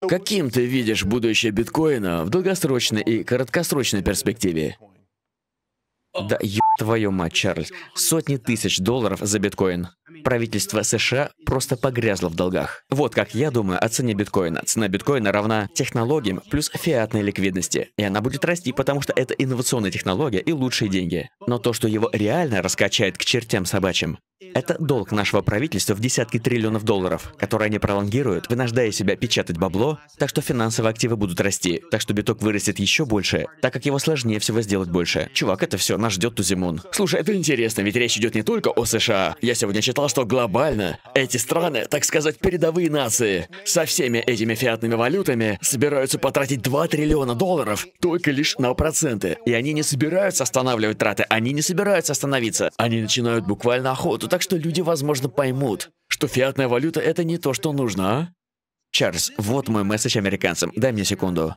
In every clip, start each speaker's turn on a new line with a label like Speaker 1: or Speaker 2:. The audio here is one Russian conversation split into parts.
Speaker 1: Каким ты видишь будущее биткоина в долгосрочной и краткосрочной перспективе? Да ё... Твою мать, Чарльз. Сотни тысяч долларов за биткоин. Правительство США просто погрязло в долгах. Вот как я думаю о цене биткоина. Цена биткоина равна технологиям плюс фиатной ликвидности. И она будет расти, потому что это инновационная технология и лучшие деньги. Но то, что его реально раскачает к чертям собачьим, это долг нашего правительства в десятки триллионов долларов, которые они пролонгируют, вынуждая себя печатать бабло, так что финансовые активы будут расти, так что биток вырастет еще больше, так как его сложнее всего сделать больше. Чувак, это все нас ждет ту зиму. Саймон. Слушай, это интересно, ведь речь идет не только о США. Я сегодня читал, что глобально эти страны, так сказать, передовые нации, со всеми этими фиатными валютами собираются потратить 2 триллиона долларов только лишь на проценты. И они не собираются останавливать траты, они не собираются остановиться. Они начинают буквально охоту, так что люди, возможно, поймут, что фиатная валюта — это не то, что нужно, а? Чарльз, вот мой месседж американцам. Дай мне секунду.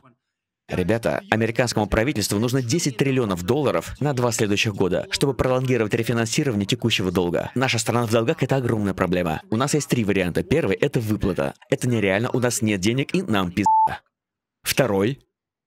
Speaker 1: Ребята, американскому правительству нужно 10 триллионов долларов на два следующих года, чтобы пролонгировать рефинансирование текущего долга. Наша страна в долгах – это огромная проблема. У нас есть три варианта. Первый – это выплата. Это нереально, у нас нет денег и нам пизда. Второй.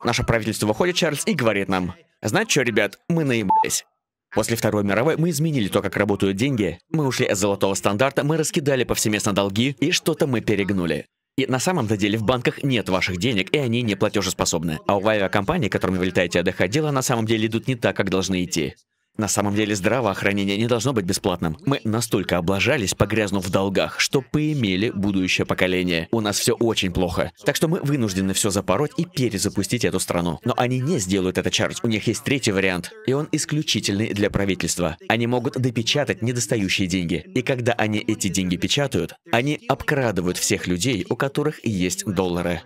Speaker 1: Наше правительство выходит, Чарльз, и говорит нам, знаете что, ребят, мы наебались. После Второй мировой мы изменили то, как работают деньги, мы ушли от золотого стандарта, мы раскидали повсеместно долги, и что-то мы перегнули. И на самом-то деле в банках нет ваших денег, и они не платежеспособны. А у авиакомпаний, которыми вы летаете отдыхать, дела на самом деле идут не так, как должны идти. На самом деле здравоохранение не должно быть бесплатным. Мы настолько облажались, погрязнув в долгах, что поимели будущее поколение. У нас все очень плохо. Так что мы вынуждены все запороть и перезапустить эту страну. Но они не сделают это, Чарльз. У них есть третий вариант. И он исключительный для правительства. Они могут допечатать недостающие деньги. И когда они эти деньги печатают, они обкрадывают всех людей, у которых есть доллары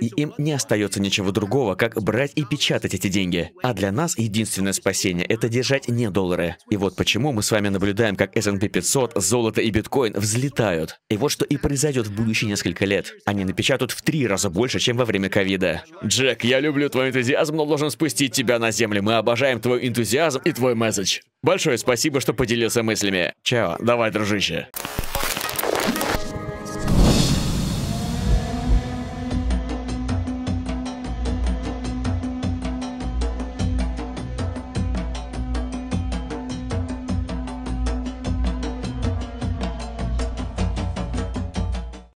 Speaker 1: и им не остается ничего другого, как брать и печатать эти деньги. А для нас единственное спасение — это держать не доллары. И вот почему мы с вами наблюдаем, как S&P 500, золото и биткоин взлетают. И вот что и произойдет в будущие несколько лет. Они напечатают в три раза больше, чем во время ковида. Джек, я люблю твой энтузиазм, но должен спустить тебя на землю. Мы обожаем твой энтузиазм и твой месседж. Большое спасибо, что поделился мыслями. Чао, давай, дружище.